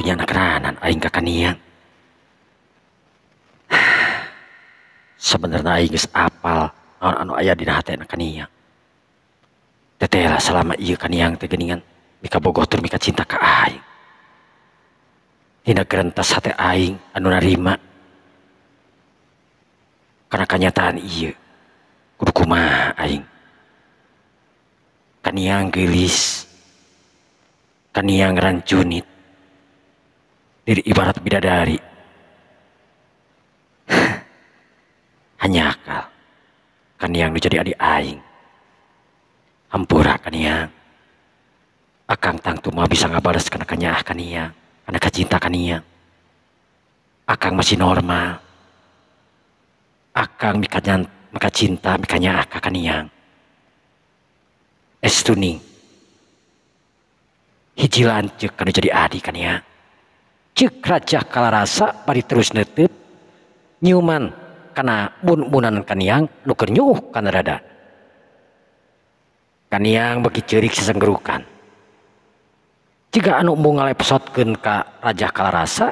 karunya anak ranan aing kakaniang sebenarnya aing geus apal naon anu aya dina hate niang tetela selama ieu kaniang teh geuningan mika bogoh tur mika cinta ka aing dina gerentas hate aing anu narima karena kenyataan iya kudu kumaha aing kaniang gelis kaniang rancunit diri ibarat bidadari. Hanya akal. Kan yang jadi adik aing. Ampura kan yang. Akang tang mah bisa ngabales karena kanya kan yang. Karena kecinta kan yang. Akang masih normal. Akang mikanya maka cinta mikanya akang kan yang. Es tuning. Hijilan cek kan jadi adik kan yang. Rajah ka rasa tadii terus netip Newman karenabunan yangny karena kan yang bagi ciukan jika anu umumal episode Rajah kalau rasa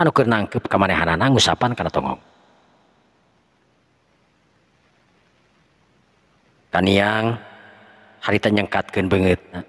anu keang ke kemanhanan ananggus sapan karena togongang harinyakat bangettip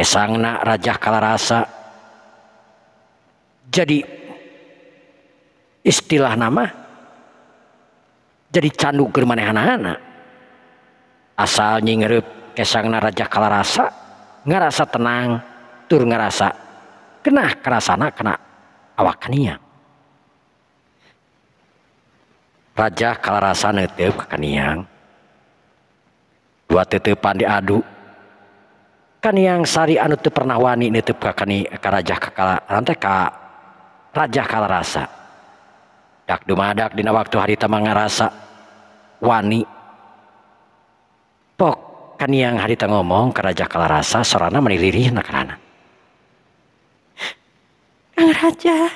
kesangna Raja Kalarasa jadi istilah nama jadi candu germaneh anak-anak asal nyingerup kesangna Raja Kalarasa ngerasa tenang tur ngerasa kena kerasana kena awak kania Raja Kalarasa netep kekaniang dua tetepan diadu kan yang sari anu teu pernah wani ini teu kakani karaja kakala nanti ka raja kala anu rasa dak dumadak dina waktu hari tamang rasa wani pok kan yang hari tamang ngomong karaja kala rasa sorana meniriri nak rana, kang raja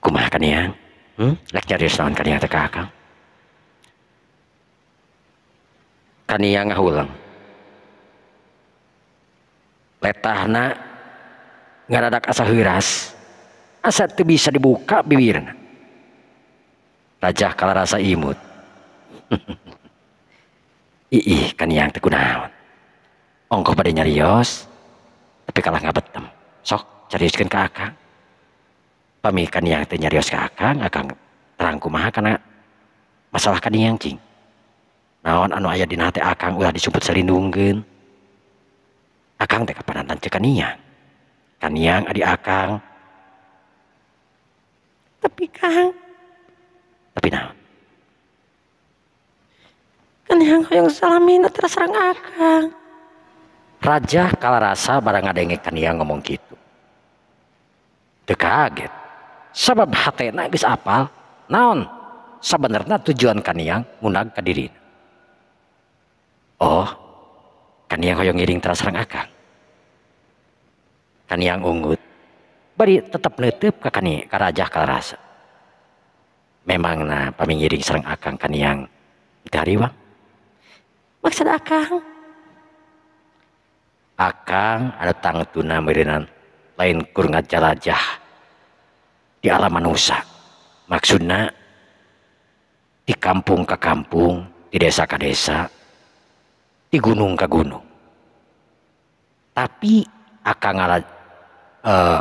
kumaha kan yang hmm? lek nyari naon kan yang teka kang tania ngahulang letahna ngaradak asa hiras asa itu bisa dibuka bibirna Raja kalau rasa imut ih kan yang naon ongkoh pada nyarios tapi kalah nggak betem sok cariuskan ke akang pamikan yang teh nyarios ke akang akang terangku maha karena masalah kan yang cing naon anu ayah dina akang ulah disumput selindungin, akang teh kapan nanti kania kaniang adi akang tapi kang tapi naon kaniang hoyong terasa terserang akang raja kala rasa barang ada yang kaniang ngomong gitu teu Sebab sabab hatenak bis apal naon sebenarnya tujuan kaniang ngundag ke dirina Oh, kan yang hoyong ngiring akan. akang. yang ungut. Bari tetap netep ke kani karajah kalarasa. Memang na pamingiring serang akang kan yang dari wang. Maksud akang? Akang ada tuna merinan lain kur ngajalajah di alam manusia. Maksudnya di kampung ke kampung, di desa ke desa, di gunung ke gunung. Tapi akan ngala uh, eh,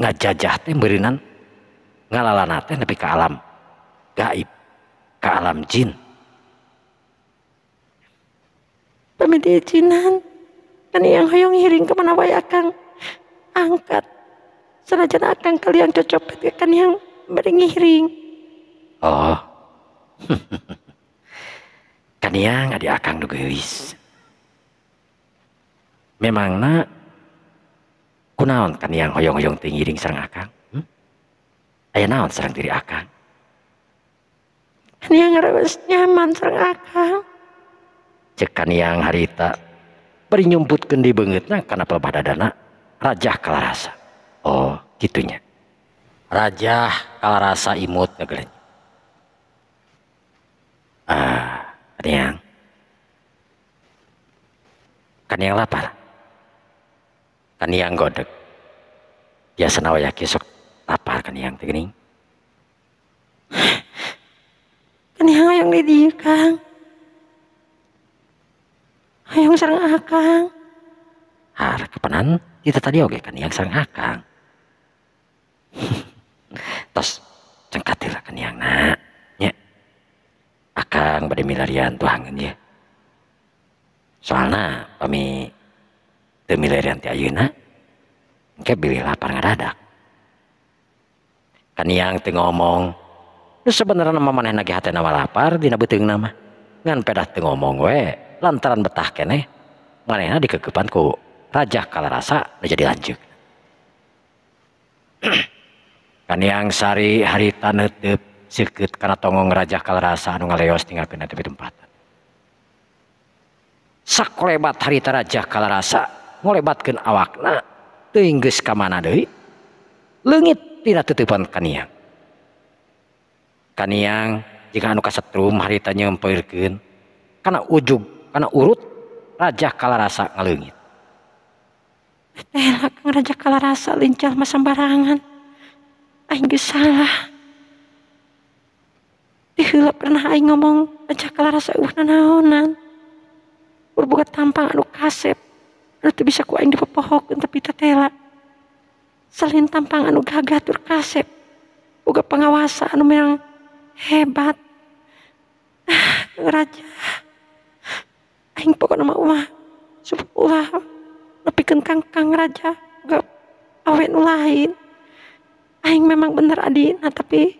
ngajajah teh berinan ngalalana teh tapi ke alam gaib, ke alam jin. Pemedi jinan, kan yang hoyong hiring kemana wae akan angkat. Senajan akang kalian cocopet kan yang beri ngiring. Oh. kaniang adi akang Memang memangna kunaon kaniang hoyong-hoyong tingiring sarang akang hmm? aya naon sarang diri akang kaniang harus nyaman sarang akang cek kaniang harita beri nyumput kendi banget nah kenapa dana rajah kalarasa oh gitunya rajah kalarasa imut ngegelenya ah ada yang kan yang lapar kan yang godek ya, ya kisok sok lapar kan yang tegening kan yang yang di kang yang sarang akang har kepenan kita tadi oke kan yang sarang akang tos cengkatilah kan yang nak Kang pada milarian tuangan kan, ya soalnya kami milarian ti ayuna ke beli lapar ngadadak kan yang teu ngomong nu sebenarnya nama mana nagih hati nama lapar dina beuteung nama ngan pedah teu ngomong we lantaran betah kene manehna dikekepan ku raja kala rasa nu jadi lanjut kan yang sari hari neutup sirkuit karena tongong raja kalarasa anu ngaleos tinggal tinggalkeun tepi tempat. Sakolebat harita raja kalarasa ngolebatkan awakna teu geus ka mana deui. Leungit tina tutupan kaniang. Kaniang jika anu kasetrum harita nyempeurkeun karena ujub karena urut raja kalarasa ngaleungit. Eh, Kang Raja Kalarasa lincah mas sembarangan. Aing salah. Ih, hula pernah aing ngomong Aja cakala rasa uh nanaonan. Berbuka tampang anu kasep. Anu tuh bisa ku aing dipopohokeun anu tapi tetela. Selain tampang anu gagah tur kasep. uga pengawasa anu memang hebat. Ah, raja. Aing pokok nama umah. Subuh ulah. Nepikeun kang kang raja. Gak awet lain. Aing memang bener adina tapi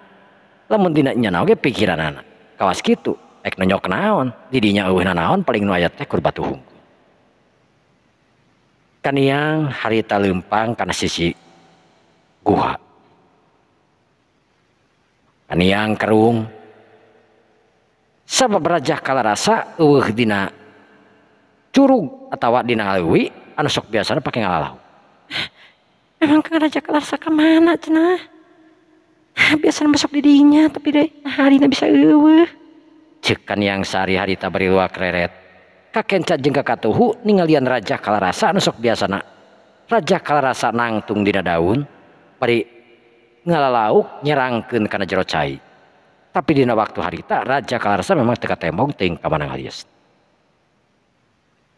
lamun tidak nyana oke pikiran anak kawas gitu ek nanyok naon didinya eueuh naon paling nu aya teh kurbatu hungkul kaniang harita lempang karena sisi guha yang kerung sabab raja kala rasa uwe dina curug atau dina ngalewi anu sok biasana pake ngalalau emang kan raja kala rasa kemana cenah biasanya masuk didinya tapi deh hari bisa yang sehari-harita beri kret je rajasok biasa rajakala rasa nangtung dina daun ngauk nyerangke karena jerocay tapi dina waktu harita raja kalau rasa memang tembongs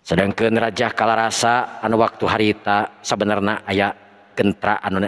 sedangkan raja kalah rasa anu waktu harita sebenarnya aya gentra an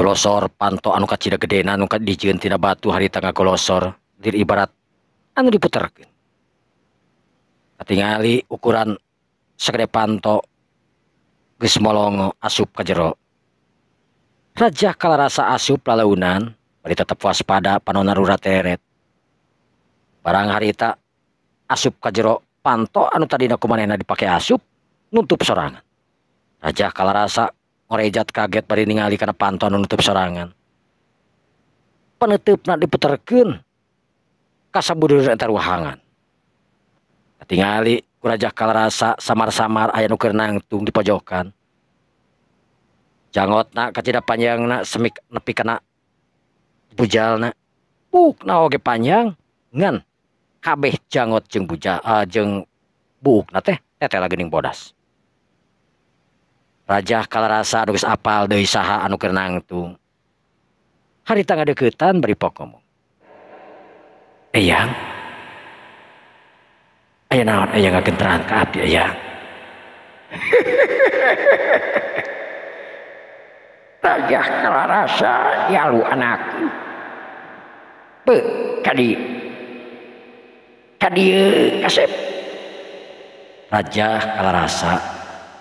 kolosor panto anu kacida gede, anu dijieun tina batu hari tangga kolosor diri ibarat anu diputer. Katingali ukuran segede panto gismolongo asup kajero Raja kala rasa asup lalaunan bari tetap waspada panonarura teret barang harita asup kajero panto anu tadina kumanehna dipake asup nutup sorangan Raja kala rasa ijat kaget perali karena panton menuutup serangan peneup diputken kastar ruangan tinggalali kurajah kalau rasa samar-samar aya ke natung dipojohkan Haijanggot kecil panjang ne karenajal panjangkabehjanggo jengjeng bodas Rajah kalau rasa apalaha anuangtung harittan beripokojah rasa Rajah kalau rasa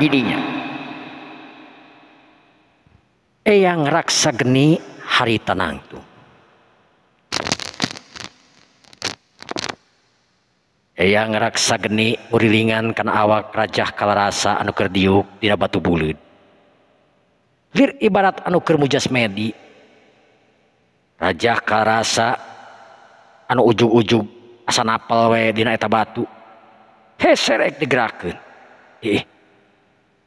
dirinya. Eyang raksa geni hari tenang itu. Eyang raksa geni urilingan kan awak raja kalarasa anu kerdiuk diuk batu buleud. Lir ibarat anu keur mujasmedi. Rajah kalarasa anu ujug-ujug asa di we dina eta batu. Heserek digerakkan. Ih,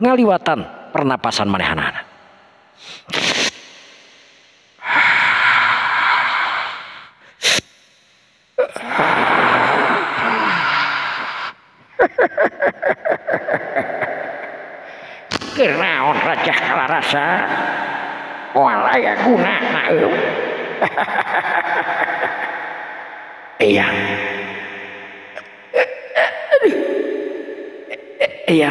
ngaliwatan pernapasan manehana. Kenaon Raja Kalarasa Walaya guna naum Iya Iya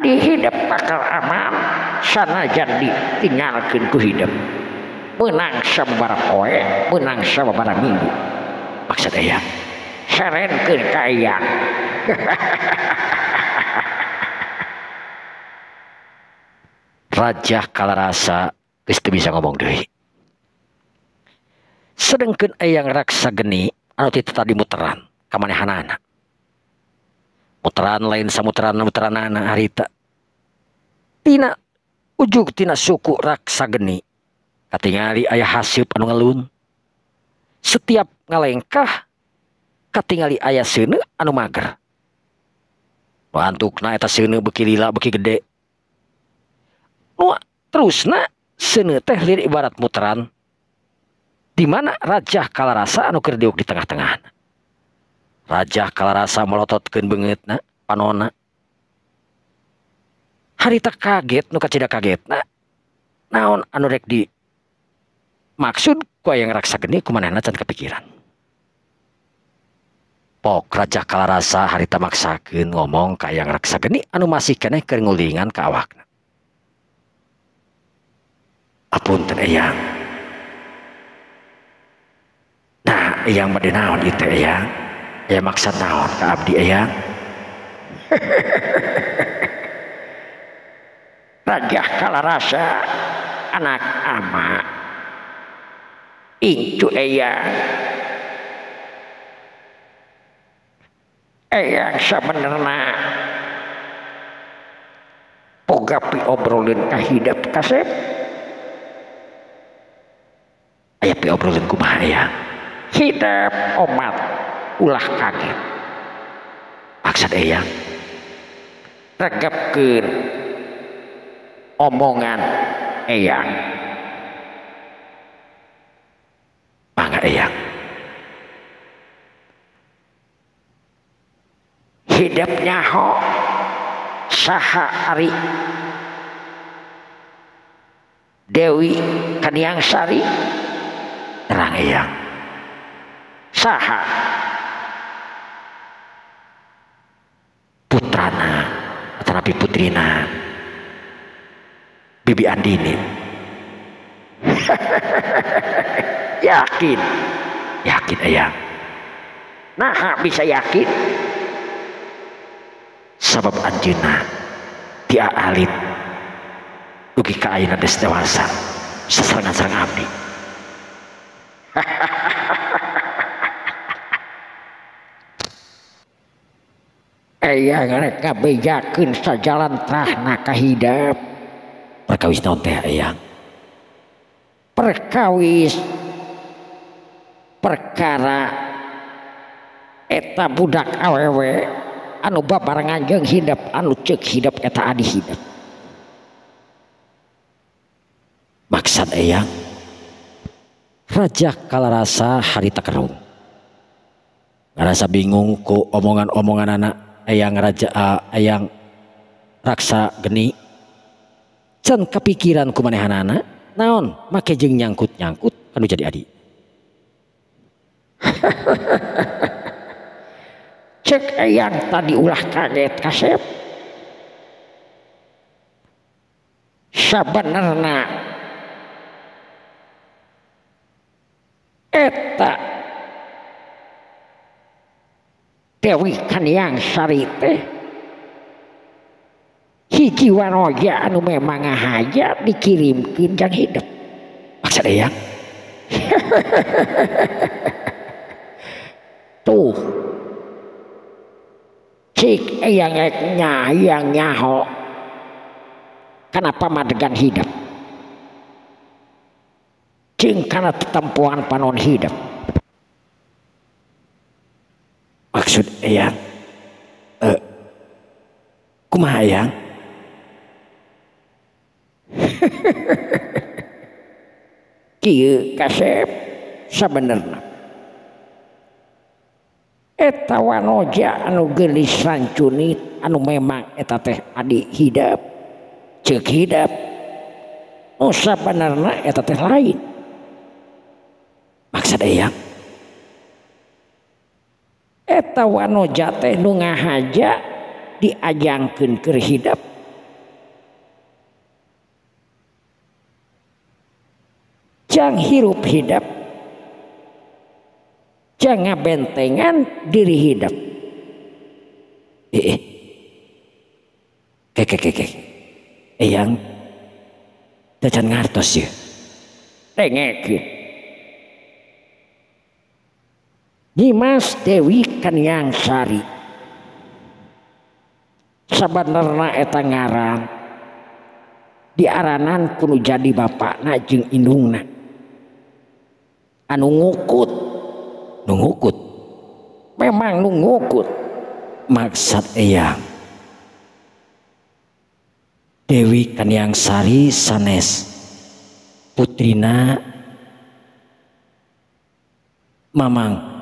hidup bakal aman sana jadi tinggalkan ku hidup menang sembara poe menang sembara minggu maksudnya ya, seren ke kaya Raja kalarasa Kristu bisa ngomong deh sedangkan ayang raksa geni anu tadi muteran anak-anak muteran lain samutran muteran anak harita tina ujuk tina suku raksa geni katanya hari ayah hasil anu ngelun setiap ngalengkah katingali ayah sene anu mager na eta sene beki lila beki gede terus na sene teh lirik ibarat muteran di mana raja rajah rasa anu kerdiuk di tengah-tengah Raja kala rasa melototkan banget na panona tak kaget nu tidak kaget na naon anu rek di maksud kua yang raksa geni kumanehna nacan kepikiran pok raja kala rasa harita maksakeun ngomong kayak yang raksa geni anu masih kena keringulingan ke awak. Apun ten eyang nah eyang bade itu eyang ya maksud naon ke abdi eyang rajah kala rasa anak ama incu eyang eyang sebenarnya Pogapi obrolin kahidap kasep aya obrolin kumaha eyang hidap omat ulah kaget maksud eyang regepkeun omongan eyang mangga eyang hidupnya ho ari, Dewi Kaniang Sari terang eyang saha Nabi Putrina Bibi Andini yakin yakin ayang nah bisa yakin sebab anjina dia alit ugi ka ayeuna dewasa dengan serang abdi mereka bejakin sajajalantahna hidup perkawis ayang. perkawis perkara eta budak awewe anu babaranganjeng hidap anu cek hidap eta adi hidap maksud ayang. Raja kala rasa tak kerung ngerasa bingung ku omongan-omongan anak ayaang Raraja ayam ah, raksa geni kepikiran kumana anak-anak naon makang nyangkut-nyangkut jadi adik cek ayam tadi ulah kageteta Dewi Kaniang Sari teh hiji wanoja anu memang aja dikirimkin jang hidup maksudnya yang tuh cik yang eknya yang nyaho kenapa madegan hidup cing karena tempuan panon hidup punya maksud ayaang eh, Hai anu gelis sangcunit anu memangeta teh adik oh, maksud ayaang eta wanoja teh nu ngahaja diajangkeun keur hidap cang hirup hidep cang ngabentengan diri hidap eh, eh. kek kek kek eyang eh, can ngartos ya tengekin Mas Dewi kan yangsari sa ngarang diaranan perlu jadi Bapak Najengndung anu ngukut memangukumakad Dewi kan yangsari sanesina Maku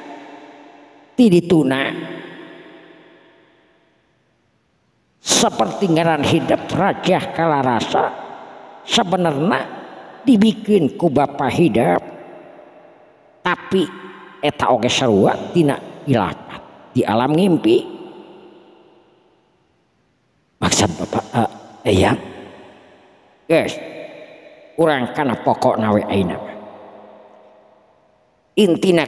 dit Hai seperti garn hidupab Rarajakalalah rasa sebenarnya dibikin ku Bapak Hiab tapi etawak di alam mimpi Haimak Bapak kurang eh, karena pokok nawe intina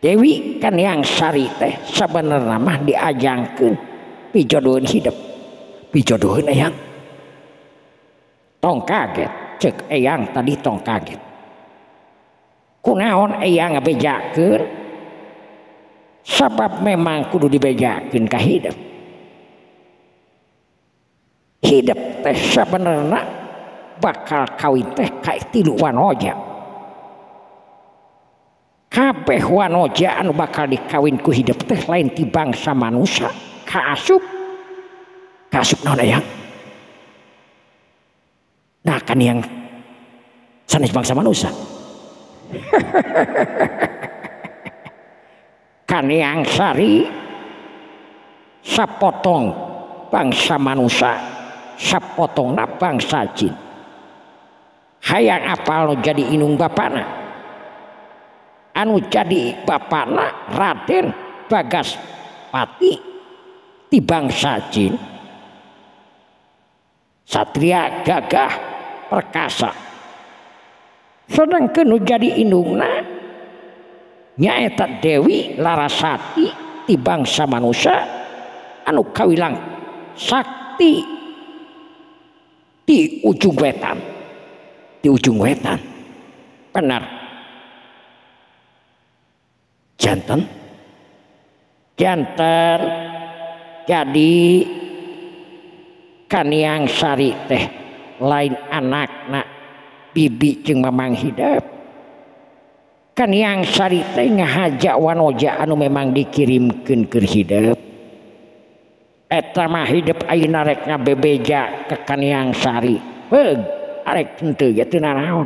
Dewi kan yangsari teh mah diajangku pijodo hidupjo tong kaget cekang tadi tong kageton sabab memang kudu dibejakah hidup bakal kawi teh tiluwan aja kabeh wanoja anu bakal dikawin ku hidup teh lain ti bangsa manusia kasup kasup naon ayang nah kan yang sanes bangsa manusia kan yang sari sapotong bangsa manusia sapotong na bangsa jin hayang apal jadi inung bapana jadi papana Raden Bagaspati di bangsa Jin Satria gagah Perkasa sedang penuh jadi inna nyatan Dewi Larasati di bangsa manusia anu kawilang Sakti di ujung wetan di ujung wetan benar Hai janter jadi kan yangsari teh lain anaknak bibi cumng memang hidup Hai kan yangsari tehnya hajawanja anu memang dikirimkan ke ettramah hidup air nareknya bebeja ke kan yang sari aretu Hai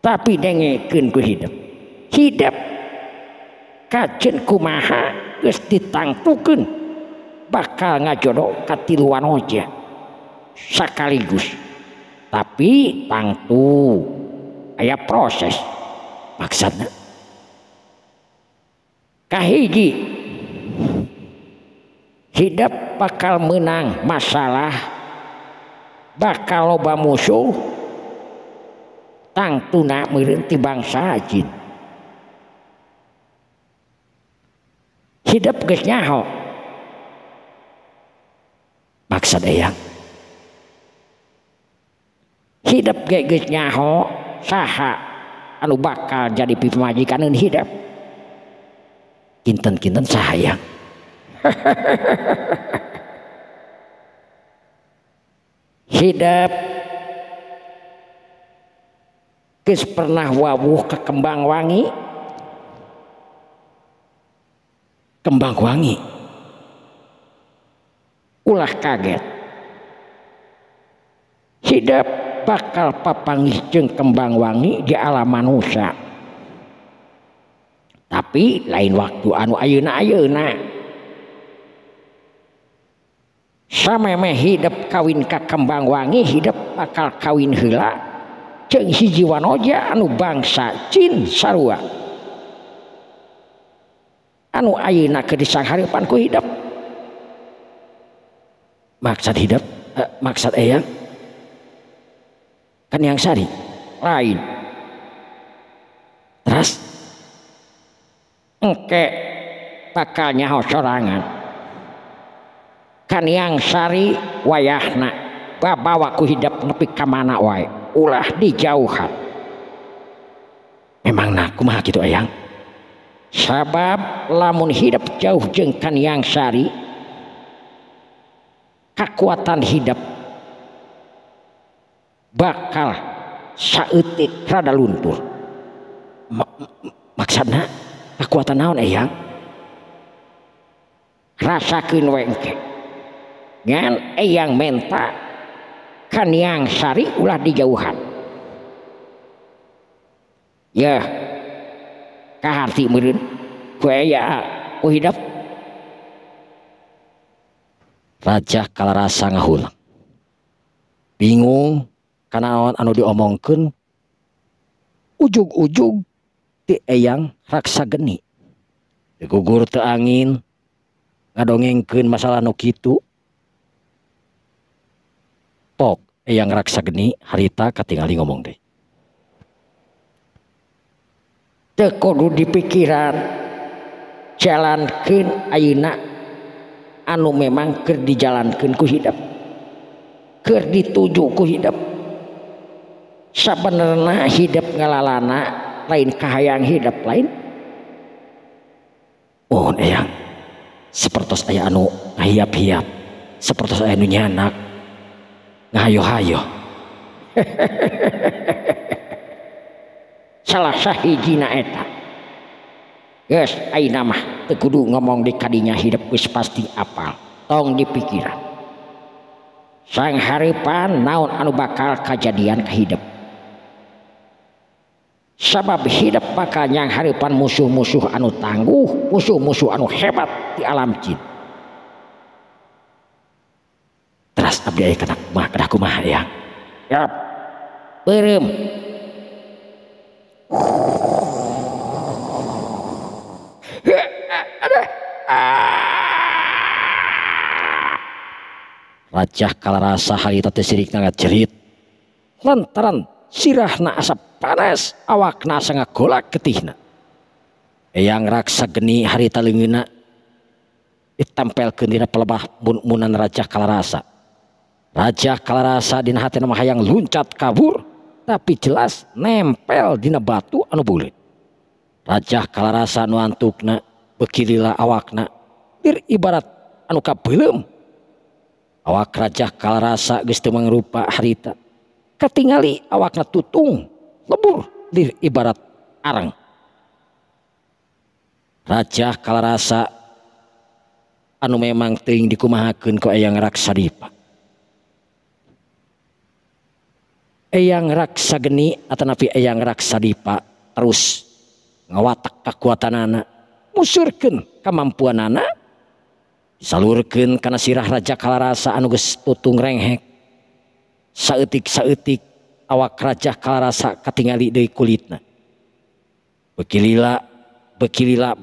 tapi dengekenku hidup hidup ma bakal ngajodo Katanja sekaligus tapi tangtu aya proses maks hidup bakal menang masalah bakal loba tangtunak mehenti bangsa jinnta hidup geus nyaho maksud eyang hidup ge geus nyaho saha anu bakal jadi pamajikan hidup kinten-kinten sayang hidup Kis pernah wawuh ke kembang wangi Hai ulah kaget Hai tidak bakal papanggi ceng kembangwangi di alama nusa Hai tapi lain waktu anu Ayuunauna Hai sampaime hidup kawin ka kembangwangi hidup bakal kawin hela ceng sijiwanja anu bangsa Csarru anu ayeuna ke disanghareupan ku hidup maksud hidup eh, maksud eyang kan yang sari lain terus engke bakal nyaho sorangan kan yang sari wayahna bawa ku hidup nepi kamana wae ulah dijauhan memang nah kumaha gitu eyang sabab lamun hidup jauh jengkan yangsari kekuatan hidup bakal saurada lunpurmaksana kekuatan naang rasaku wengkeang menta kan yangsari ulah dijauhan Oh ya Rajah kalau rasa ngalang bingung kanawan anu dioomongken uug-ujung yang raksa geni gugur angin masalah gitu yang raksa geni haritakah tinggal di ngomong de kudu di pikiran jalankan ayina anu memang ker dijalankan ku hidup ker dituju ku hidup sebenarnya hidup ngalalana lain kahayang hidup lain oh eyang seperti saya anu ngahiap-hiap seperti saya anu nyanak ngahayo-hayo salah Sha Tedu ngomong dikainya hidup pasti apal tong dippiikin sangang haripan naun anu bakal kejadian hidup sabab hidup makanya haripan musuh-musuh anu tangguh musuh-musuh anu hebat di alamcin Rajah kalarasa harita teh nangat jerit, Lantaran sirah asap panas awak na asa golak ketihna. Yang raksa geni hari harita leungeuna ditampelkeun dina pelebah munan rajah kalarasa. Rajah kalarasa dina hatena mah hayang luncat kabur tapi jelas nempel dina batu anu bulit. Rajah kalarasa anu antukna, bekilila awakna, dir ibarat anu kapeuleum. Awak raja kalarasa geus teu mangrupa harita. Katingali awakna tutung, lebur dir ibarat arang. Rajah kalarasa anu memang teuing dikumahakeun ku eyang raksadipa. ang raksa geni atan aya yang raksa dipak terus ngawatak kekuatan na musurkan kemampuan anak salurkan karena sirah raja kaasa anugegus putungrenghek sauetiketik awak raja ka rasa katatingali kulitkilla bekilla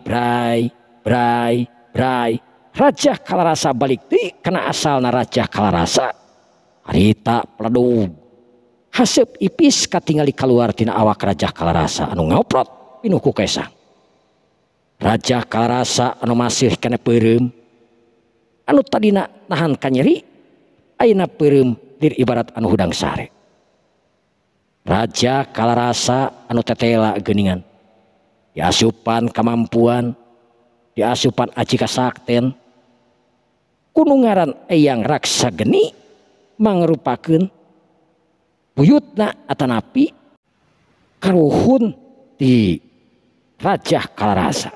jah ka rasa baliktik karena asal naraja ka rasa haririta peladugu Kh has ipis ka tinggal kal keluartina awak rajakala rasa anu ngaupt rajarirat an sa rajakala rasa anu tetelaningan yaupan kemampuan diasupan ajiika sakten kunaran eang raksa geni manrupa ke buyutna napi karuhun di raja Kalarasa.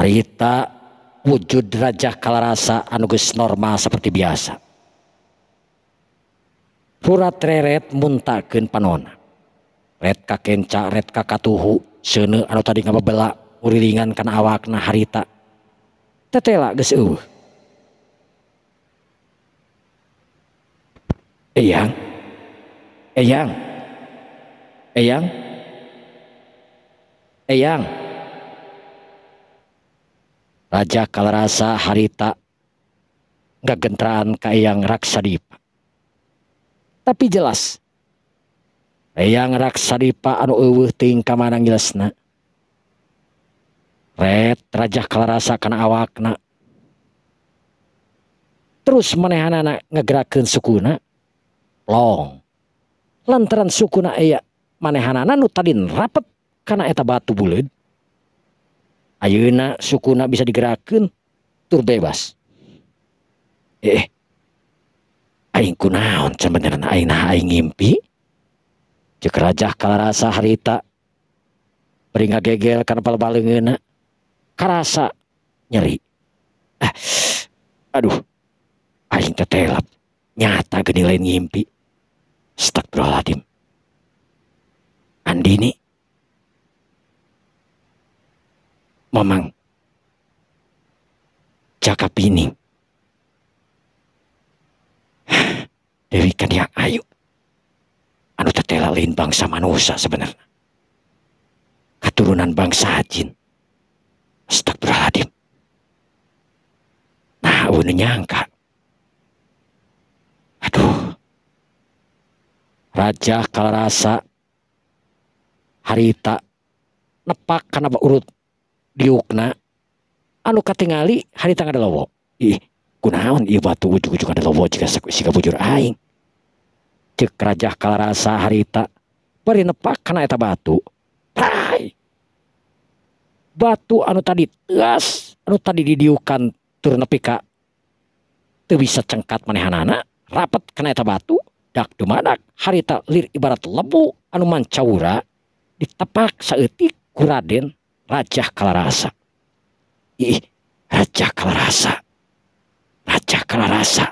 Rita wujud raja Kalarasa anugus normal seperti biasa. Pura treret muntakin panona. Red kakenca, red kakatuhu, sene. anu tadi ngababela uriringan kan awakna harita. Tetela geus eueuh. punyaangang Hai raja kalau rasa harita nggakgenttraan kayak yang raksapa Hai tapi jelasang raksa Raraja ke rasakan awakna Hai terus menehan-anakngegerakan suguna long lantaran sukuna eya manehanana nu tadi rapet karena eta batu bulet suku sukuna bisa digerakkan tur bebas. Eh, aing kunaon sebenarnya aing nah aing ngimpi? Cek rajah kalarasa harita beringa gegel karena pal balengeuna kerasa nyeri. Eh, aduh, aing tetelap nyata gede lain ngimpi. Astagfirullahaladzim. Andi ini memang jaka Bini. Dewi kan yang ayu. Anu tetela lain bangsa manusia sebenarnya. Keturunan bangsa jin. Astagfirullahaladzim. Nah, unu nyangka Raja kalarasa harita nepak karena urut diukna anu katingali harita ada lowo ih kunaon ieu batu ujuk ujug ada lowo jika sika bujur aing cek raja kalarasa harita bari nepak karena eta batu Prai. batu anu tadi tegas anu tadi didiukan tur nepi ka Tuh bisa cengkat manehanana rapat kena eta batu dak dumanak harita lir ibarat lebu anu mancaura ditepak saeutik ku Raden Raja Kalarasa. Ih, Raja Kalarasa. Raja Kalarasa.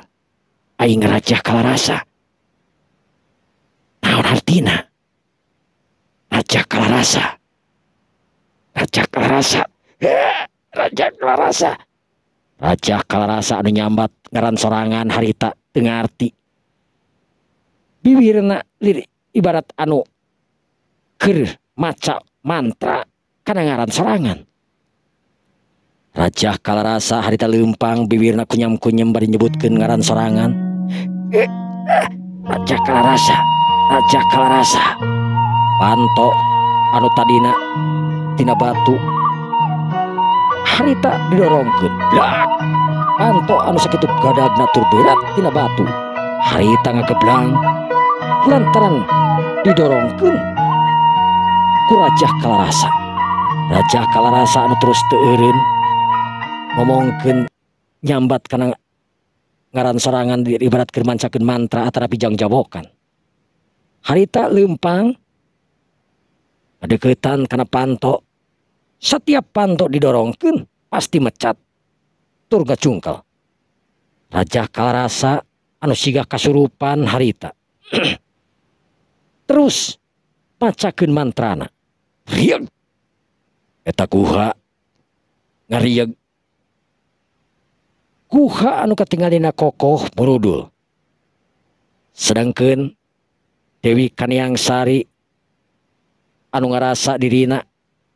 Aing Raja Kalarasa. Naon artina? Raja Kalarasa. Raja Kalarasa. Rajah eh, Raja Kalarasa. Raja Kalarasa anu nyambat ngaran sorangan harita ngarti bibirna lirik ibarat anu ker maca mantra kadangaran serangan raja kala rasa harita lempang bibirna kunyam-kunyam bari nyebutkeun ngaran serangan. Eh, raja kalarasa, kala rasa, raja kala rasa. Panto anu tadina tina batu. Harita didorongkeun. Blak. Panto anu sakitu gadagna tur berat tina batu. Harita ngakeblang lantaran didorongkan ku Raja Kalarasa Raja Kalarasa anu terus teurin ngomongkan nyambat karena ngaran serangan di ibarat kermancakan mantra atau pijang jabokan harita lempang deketan karena pantok setiap pantok didorongkan pasti mecat turga cungkel Raja Kalarasa anu siga kasurupan harita Hai terus pacakan mantrana hieta kuha nga Hai kuha anukat tinggaldina kokoh muuddul Hai sedangkan Dewi Kan yangsari Hai anu nga rasa dina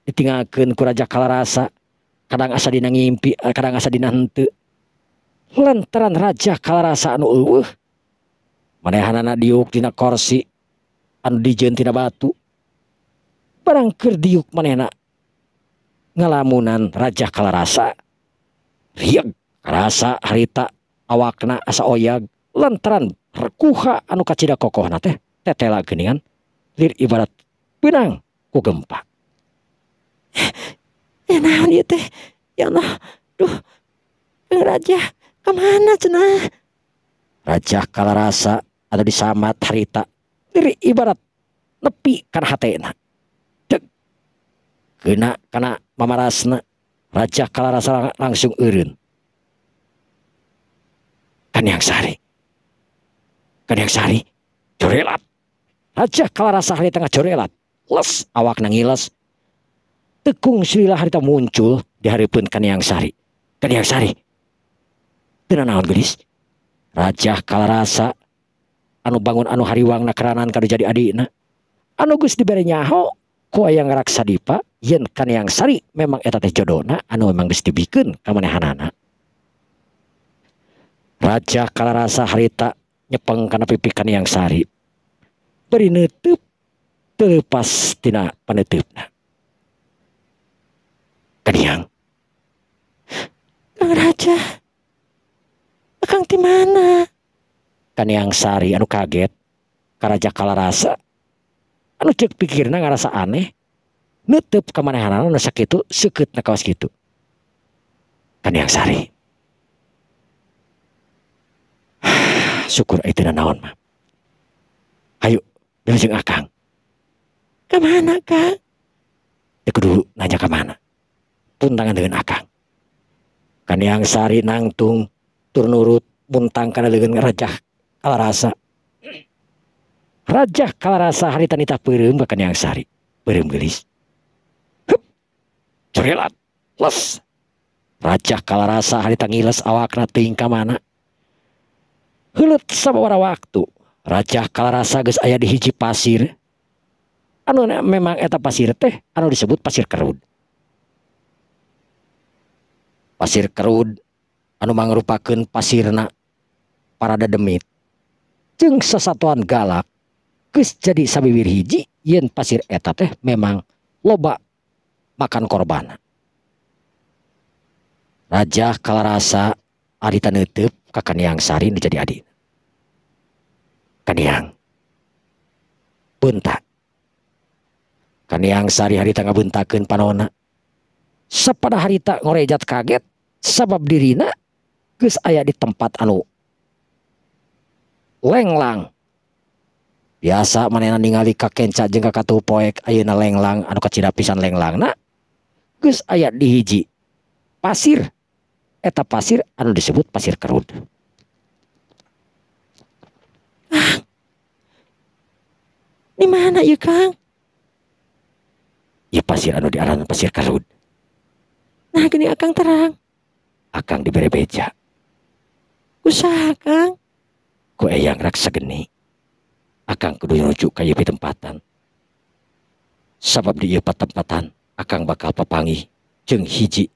ditingakkenkuraja ka rasa kadang asadina ngimpi kadang asadina lantaran Raraja ka rasa anuul uh anak diuk tina korsi anu dijen tina batu barang diuk manehna ngalamunan raja kalarasa riag rasa harita awakna asa oyag lantaran rekuha anu kacida kokoh teh tetela geningan lir ibarat pinang ku gempa enahan eh, dia teh ya Allah duh raja kemana cenah raja kalarasa atau disamat harita diri ibarat nepi kan hatena deg, kena karena mamarasna raja kala rasa langsung urun kan yang sari kan yang sari jorelat raja kala rasa hari tengah jorelat les awak nangiles tekung srilah harita muncul di hari pun kan yang sari kan yang sari tenang naon gelis Raja rasa anu bangun anu hariwang na keranan kadu jadi na anu Gus diberi nyaho ku yang raksa dipa yen kan yang sari memang eta teh jodona anu memang geus dibikeun ka Raja kala rasa harita nyepeng kana pipikan yang sari beri neutup terlepas tina paneutupna Kaniang Kang Raja Kang di mana? kan yang sari anu kaget karena kala rasa anu cek pikirna nggak rasa aneh nutup kemana anu nasa itu seket na kawas gitu kan yang sari syukur itu naon mah ayo bilang akang kemana kang Iku dulu nanya kemana pun tangan dengan akang kan yang sari nangtung turnurut muntang karena dengan rajah rasa Rajah kalau rasa hari yangari kalau rasa a sama orang waktu jah kalau rasa guys aya dihiji pasir anu memangeta pasir teh anu disebut pasirkerud pasirkerud anu mau merupakan pasirnak parada demi jeng sesatuan galak kes jadi sabiwir hiji yen pasir eta teh memang loba makan korban Raja kala rasa adita nutup kaniang yang sari jadi adik kaniang buntak kaniang sari hari tengah buntakin panona sepada hari tak ngorejat kaget sabab dirina kes ayah di tempat anu lenglang biasa mana ningali kakenca jeng kakak poek ayeuna lenglang anu kacida pisan lenglang nak? geus aya di hiji pasir eta pasir anu disebut pasir kerut ah di mana ya kang ya pasir anu diarang pasir kerut nah gini akang terang akang diberi beja usaha kang ku eyang rak geni akang kudu nuju ka ieu tempatan sabab di ieu tempatan akang bakal papangi jeng hiji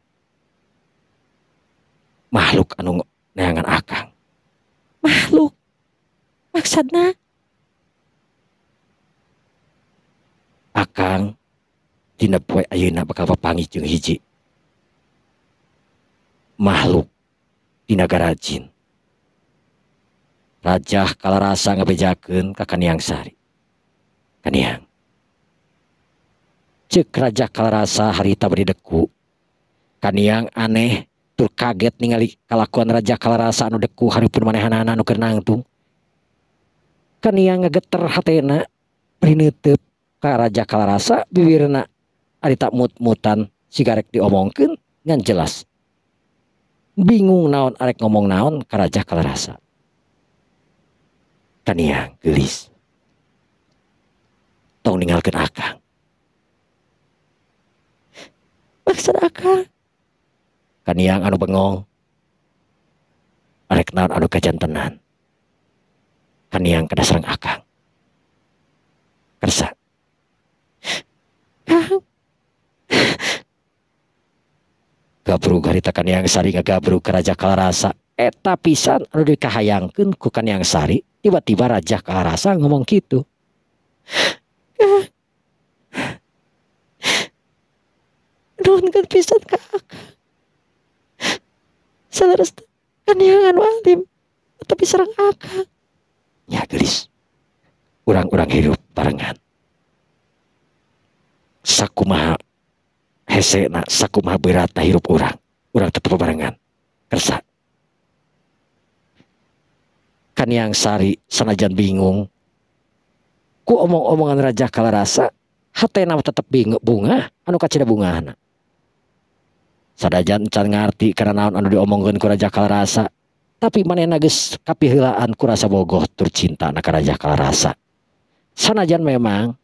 makhluk anu neangan akang makhluk maksudna akang dina poe ayeuna bakal papangi jeung hiji makhluk di negara jin Raja kala rasa ngebejakan ke Kaniang Sari. Kaniang. Cek Raja kala rasa tak berideku, deku. Kaniang aneh tur kaget ningali kelakuan Raja kala rasa anu deku hari mana manehanana anu kenang tuh, Kaniang ngegeter hatena prineuteub ka Raja kala rasa bibirna ari tak mut-mutan sigarek diomongkan ngan jelas. Bingung naon arek ngomong naon ke Raja kala rasa. Tania gelis. Tong ninggalkan akang. Maksud akang? Kaniang anu bengong. Arek naon anu kajantenan. Kaniang serang akang. Kersa. Kang. Gabru garita kaniang sari perlu keraja kalarasa. Eta pisan anu dikahayangkeun ku kaniang sari Tiba-tiba Raja Karasa ngomong gitu. kan pisan kakak. Salaras jangan walim. Tapi serang akak. Ya gelis. Orang-orang hidup barengan. Sakumaha hese na berat berata hidup orang. Orang tetap barengan. Kersak kan yang sari sanajan bingung ku omong-omongan raja kala rasa hatena tetep bingung bunga anu kacida bunga anak sadajan can ngerti karena naon anu diomongkan ku raja kala rasa tapi mana nages kapihilaan ku rasa bogoh tercinta anak raja kalarasa rasa sanajan memang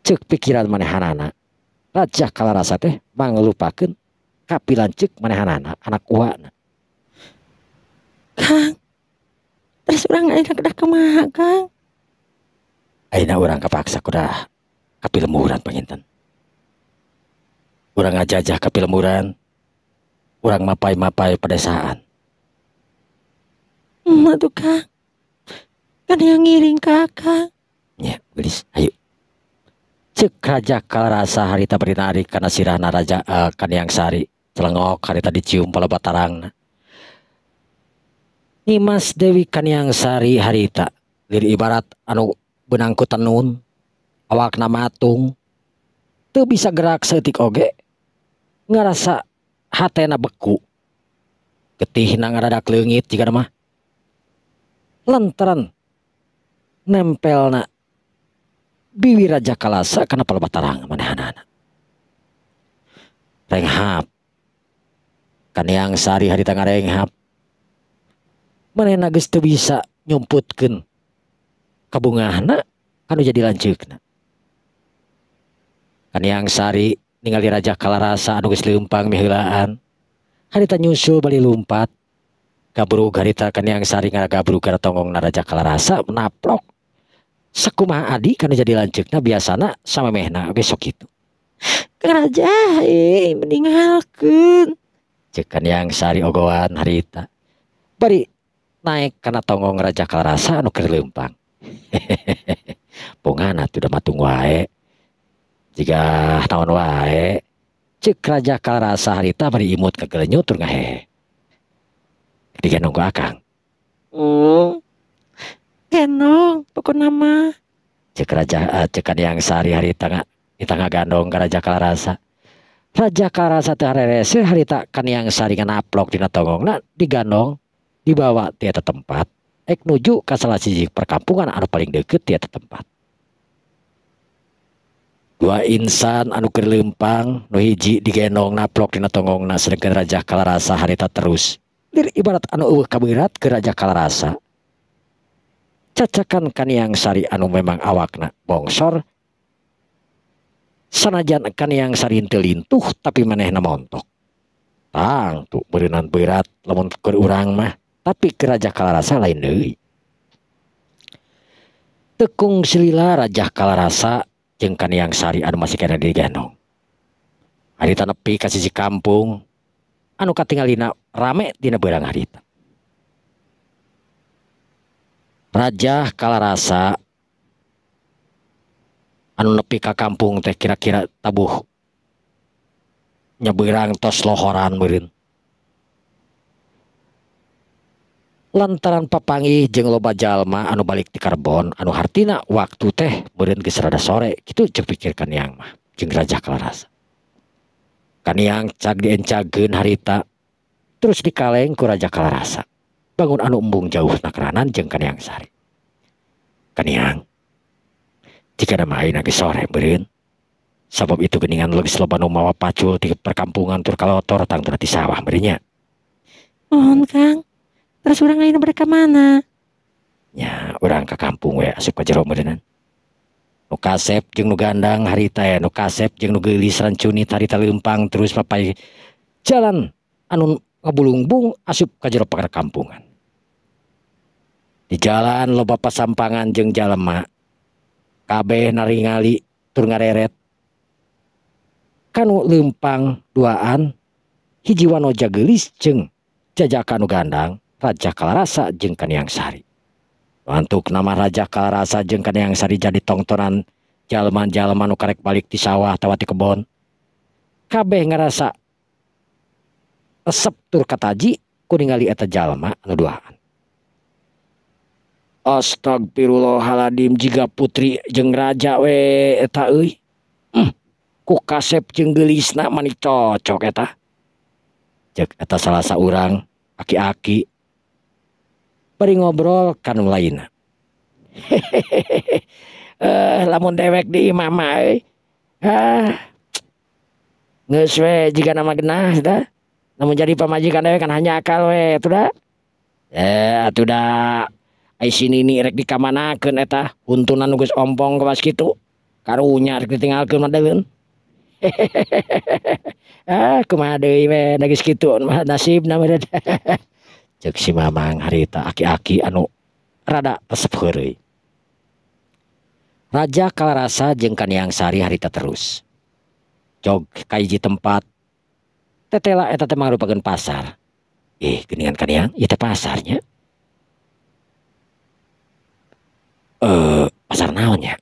cek pikiran hanana raja kala rasa teh mangelupakeun kapilan cek hanana anak uana Kang terus orang aina dah kemah kang aina orang kepaksa kuda lemburan penginten orang ngajajah kapilmuran orang mapai-mapai pedesaan emak tuh kang kan yang ngiring kakak ya gelis ayo cek raja rasa hari harita berinari karena sirah naraja uh, eh, kan yang sari telengok harita dicium pola batarang Mas Dewi kan yang sari harita jadi ibarat anu benangkutanun awakna matung tuh bisa geraktik oge nggak rasa hat bekugit nempel biwi raja kalasa Ken Bataran kan yang sari haring mana itu bisa nyumputkan kebungahna kan jadi lancik kan yang sari ningali raja kalarasa anu geus leumpang mihelaan harita nyusul bali lumpat gabru harita kan yang sari ngagabru gara tonggong raja kalarasa menaplok sekumah adi kan jadi biasa biasana sama mehna besok itu raja eh meninggalkan cekan yang sari ogowan harita bari naik karena tonggong raja rasa anu leumpang. pungana tuh udah matung wae jika naon wae cek raja rasa harita bari imut kegelenyut tur ngahe ketika nunggu akang oh Kenong, pokok nama cek raja uh, eh, cekan yang sehari hari tengah di tengah gandong ke raja rasa raja rasa teh harerese harita kan yang sehari kan aplok dina tongong nah digandong dibawa tiada tempat ek nuju ke salah siji perkampungan anu paling deket tiada tempat dua insan anu kerlempang nu hiji digenong naplok dina tonggong na sedangkan raja kalarasa harita terus lir ibarat anu eueuh kabirat ke raja kalarasa cacakan kaniang sari anu memang awakna bongsor sanajan kaniang sari intelintuh, tapi manehna montok tang tu berinan berat lamun keur mah keraja kalah rasa lain dewi tekung silila Rajah ka rasa je kan yangsari ada kasih kampung an tinggal rame Rajah ka rasa an ka kampung teh kira-kira tabuh nyeberang tos loran merintah lantaran papangi jeng loba jalma anu balik di karbon anu hartina waktu teh beren gesrada sore gitu pikirkan yang mah jeng raja kelaras kan yang cag diencagen harita terus dikaleng ku raja kelarasa bangun anu embung jauh nakranan jeng kan yang sari kan yang jika nama aina ge sore beren sabab itu geningan lebih loba nu mawa pacul di perkampungan tur kalotor tang di sawah berinya mohon kang Terus orang lain mereka mana? Ya, orang ke kampung ya, asup ka jero meureunnan. Nu kasep jeung nu gandang harita ya, nu kasep jeung nu geulis rancunit harita leumpang terus papai jalan anu ngabulungbung asup ka jero kampungan. Di jalan loba pasampangan jeung jalema. Kabeh naringali tur ngareret. Kanu leumpang duaan hiji wanoja geulis jeung jajakan nu gandang Raja Kalarasa jeung Kaniang Sari. Untuk nama Raja Kalarasa jeung Kaniang Sari jadi tongtonan jalman-jalman nu karek balik di sawah atau di kebon. Kabeh ngerasa resep tur kataji kuningali eta jalma anu duaan. Astagfirullahaladzim jika putri jeng raja we eta euy. Hmm, ku kasep jeung gelisna manik cocok eta. Cek eta salah saurang aki-aki peri ngobrol kan lain eh lamun dewek di mama eh ah ngeswe jika nama genah dah namun jadi pemajikan dewek kan hanya akal we itu dah eh itu dah ai sini ini rek ken eta untunan geus ompong kemas gitu karunya rek ken madeun ah kumaha deui we da gitu nasib namanya cek si mamang harita aki-aki anu rada pesepheureuy Raja kalarasa jeung Yang Sari harita terus jog kaiji tempat tetela eta teh merupakan pasar ih eh, geningan Kaniang ieu teh pasarnya eh pasar naonnya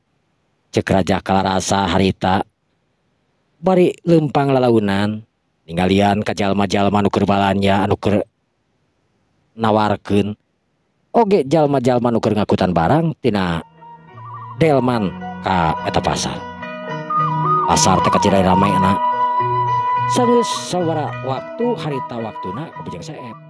cek raja kalarasa harita bari lempang lalaunan ninggalian kajal majal manuker anu anuker nawarken Okejal-manukurkutan barang Tina Delman pasar pasarai ramai enakharuswara waktu harita waktu kejak sayaep